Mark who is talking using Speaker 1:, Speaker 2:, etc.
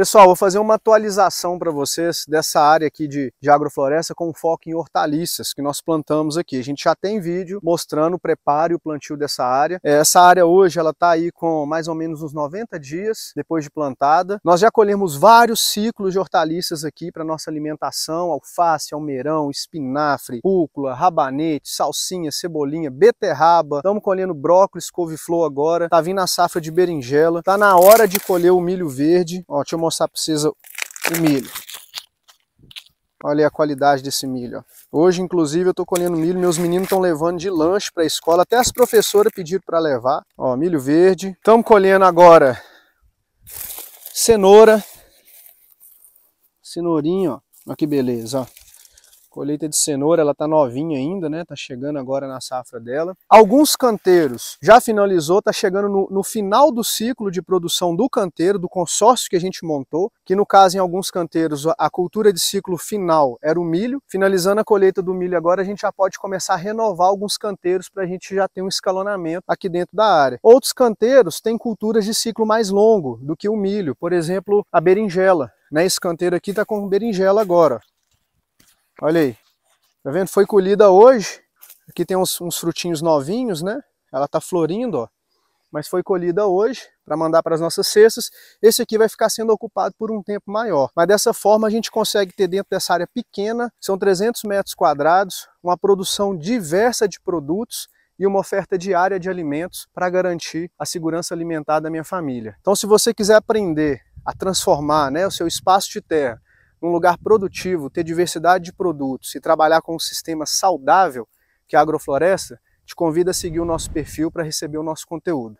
Speaker 1: Pessoal, vou fazer uma atualização para vocês dessa área aqui de, de agrofloresta com foco em hortaliças que nós plantamos aqui. A gente já tem vídeo mostrando o preparo e o plantio dessa área. É, essa área hoje ela está aí com mais ou menos uns 90 dias depois de plantada. Nós já colhemos vários ciclos de hortaliças aqui para nossa alimentação, alface, almeirão, espinafre, rúcula, rabanete, salsinha, cebolinha, beterraba. Estamos colhendo brócolis, couve-flor agora. Tá vindo a safra de berinjela. Tá na hora de colher o milho verde. Ótimo. deixa eu mostrar mostrar para vocês o milho. Olha a qualidade desse milho. Ó. Hoje, inclusive, eu estou colhendo milho. Meus meninos estão levando de lanche para a escola. Até as professoras pediram para levar. Ó, milho verde. Estamos colhendo agora cenoura. Cenourinho, ó. Olha que beleza, ó. Colheita de cenoura, ela tá novinha ainda, né? Tá chegando agora na safra dela. Alguns canteiros já finalizou, tá chegando no, no final do ciclo de produção do canteiro, do consórcio que a gente montou, que no caso em alguns canteiros a cultura de ciclo final era o milho. Finalizando a colheita do milho agora, a gente já pode começar a renovar alguns canteiros para a gente já ter um escalonamento aqui dentro da área. Outros canteiros têm culturas de ciclo mais longo do que o milho, por exemplo, a berinjela né? Esse canteiro aqui está com berinjela agora. Olha aí. Tá vendo? Foi colhida hoje. Aqui tem uns, uns frutinhos novinhos, né? Ela tá florindo, ó. Mas foi colhida hoje para mandar para as nossas cestas. Esse aqui vai ficar sendo ocupado por um tempo maior. Mas dessa forma a gente consegue ter dentro dessa área pequena, são 300 metros quadrados, uma produção diversa de produtos e uma oferta diária de alimentos para garantir a segurança alimentar da minha família. Então se você quiser aprender a transformar né, o seu espaço de terra num lugar produtivo, ter diversidade de produtos e trabalhar com um sistema saudável, que é a agrofloresta, te convido a seguir o nosso perfil para receber o nosso conteúdo.